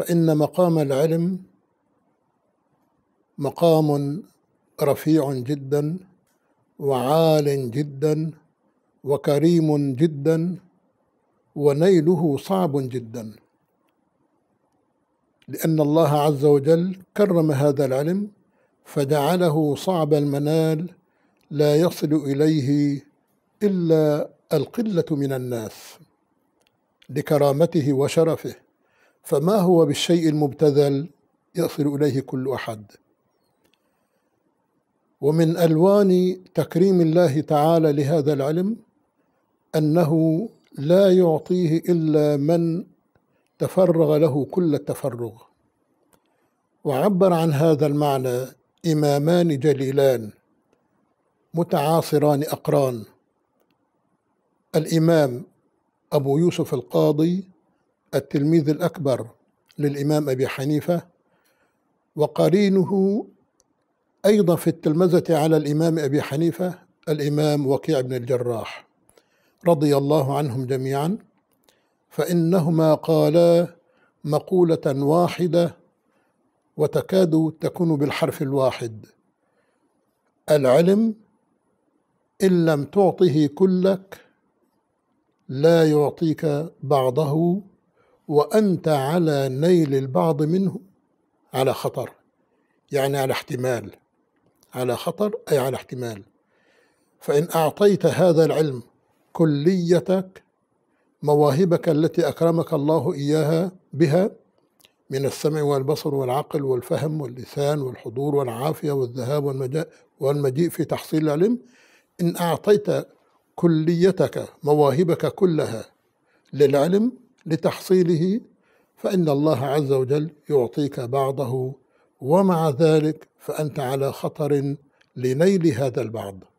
فإن مقام العلم مقام رفيع جدا وعال جدا وكريم جدا ونيله صعب جدا لأن الله عز وجل كرم هذا العلم فجعله صعب المنال لا يصل إليه إلا القلة من الناس لكرامته وشرفه فما هو بالشيء المبتذل يصل إليه كل أحد ومن ألوان تكريم الله تعالى لهذا العلم أنه لا يعطيه إلا من تفرغ له كل التفرغ وعبر عن هذا المعنى إمامان جليلان متعاصران أقران الإمام أبو يوسف القاضي التلميذ الأكبر للإمام أبي حنيفة وقرينه أيضا في التلمذة على الإمام أبي حنيفة الإمام وكيع بن الجراح رضي الله عنهم جميعا فإنهما قالا مقولة واحدة وتكاد تكون بالحرف الواحد العلم إن لم تعطه كلك لا يعطيك بعضه وأنت على نيل البعض منه على خطر يعني على احتمال على خطر أي على احتمال فإن أعطيت هذا العلم كليتك مواهبك التي أكرمك الله إياها بها من السمع والبصر والعقل والفهم واللسان والحضور والعافية والذهاب والمجيء في تحصيل العلم إن أعطيت كليتك مواهبك كلها للعلم لتحصيله فإن الله عز وجل يعطيك بعضه ومع ذلك فأنت على خطر لنيل هذا البعض